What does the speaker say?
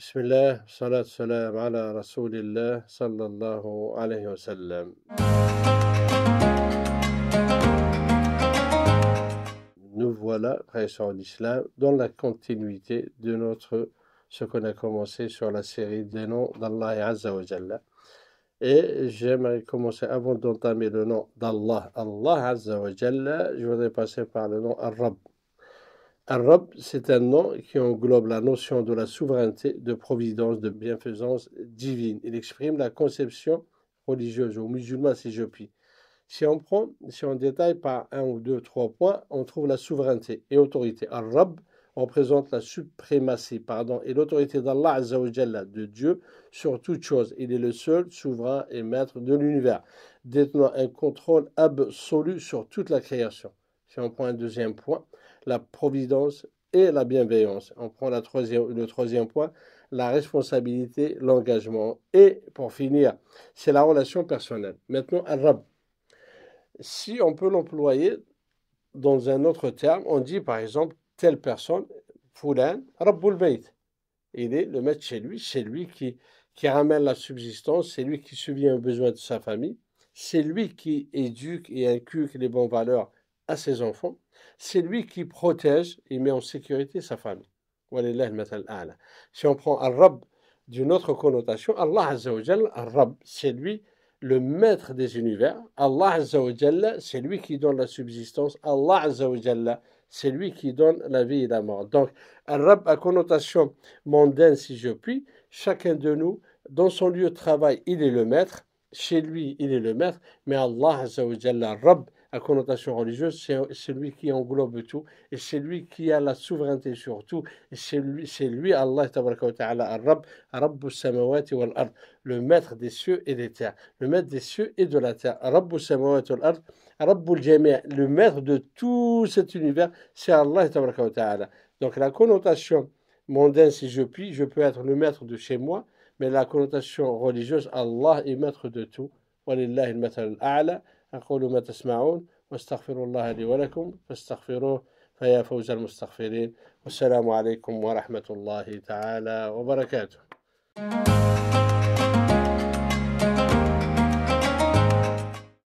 Nous voilà, frères en islam, dans la continuité de notre, ce qu'on a commencé sur la série des noms d'Allah Azza wa Jalla. Et j'aimerais commencer, avant d'entamer le nom d'Allah, Allah Azza je voudrais passer par le nom Arab. Arab, c'est un nom qui englobe la notion de la souveraineté, de providence, de bienfaisance divine. Il exprime la conception religieuse au musulman si je puis. Si on prend, si on détaille par un ou deux, trois points, on trouve la souveraineté et autorité. Arab représente la suprématie, pardon, et l'autorité d'Allah de Dieu, sur toute chose. Il est le seul souverain et maître de l'univers, détenant un contrôle absolu sur toute la création. Si on prend un deuxième point, la providence et la bienveillance. On prend la troisième, le troisième point, la responsabilité, l'engagement. Et pour finir, c'est la relation personnelle. Maintenant, Arab. Si on peut l'employer dans un autre terme, on dit par exemple telle personne, Foulan, Rabboul Il est le maître chez lui, c'est lui qui, qui ramène la subsistance, c'est lui qui subit un besoin de sa famille, c'est lui qui éduque et inculque les bonnes valeurs à ses enfants, c'est lui qui protège et met en sécurité sa famille. Si on prend Al-Rab d'une autre connotation, Allah c'est lui le maître des univers. Allah Azzawajal, c'est lui qui donne la subsistance. Allah Azzawajal, c'est lui qui donne la vie et la mort. Donc, Al-Rab à connotation mondaine, si je puis, chacun de nous, dans son lieu de travail, il est le maître chez lui, il est le maître, mais Allah, Rab, à connotation religieuse, c'est lui qui englobe tout, et c'est lui qui a la souveraineté sur tout, et c'est lui, lui, Allah, samawati le maître des cieux et des terres, le maître des cieux et de la terre, le maître de tout cet univers, c'est Allah, Donc la connotation mondaine si je puis, je peux être le maître de chez moi, mais la connotation religieuse, Allah est maître de tout. ولله المثل الأعلى أقول ما تسمعون واستغفروا الله لي ولكم فاستغفروه فيا فوز المستغفرين والسلام عليكم ورحمة الله تعالى وبركاته.